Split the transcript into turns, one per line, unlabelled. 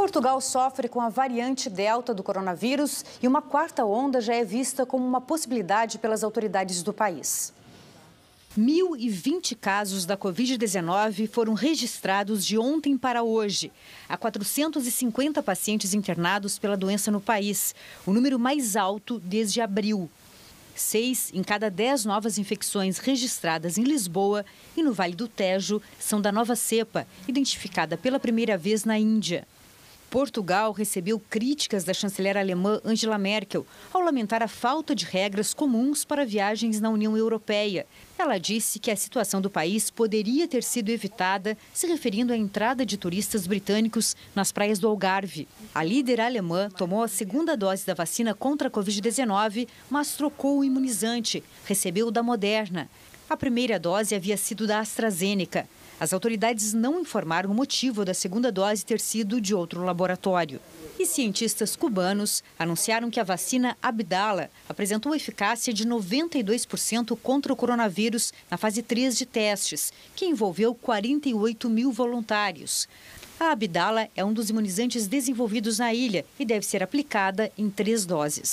Portugal sofre com a variante Delta do coronavírus e uma quarta onda já é vista como uma possibilidade pelas autoridades do país. 1.020 casos da Covid-19 foram registrados de ontem para hoje. Há 450 pacientes internados pela doença no país, o número mais alto desde abril. Seis em cada dez novas infecções registradas em Lisboa e no Vale do Tejo são da nova cepa, identificada pela primeira vez na Índia. Portugal recebeu críticas da chanceler alemã Angela Merkel ao lamentar a falta de regras comuns para viagens na União Europeia. Ela disse que a situação do país poderia ter sido evitada, se referindo à entrada de turistas britânicos nas praias do Algarve. A líder alemã tomou a segunda dose da vacina contra a Covid-19, mas trocou o imunizante, recebeu da Moderna. A primeira dose havia sido da AstraZeneca. As autoridades não informaram o motivo da segunda dose ter sido de outro laboratório. E cientistas cubanos anunciaram que a vacina Abdala apresentou eficácia de 92% contra o coronavírus na fase 3 de testes, que envolveu 48 mil voluntários. A Abdala é um dos imunizantes desenvolvidos na ilha e deve ser aplicada em três doses.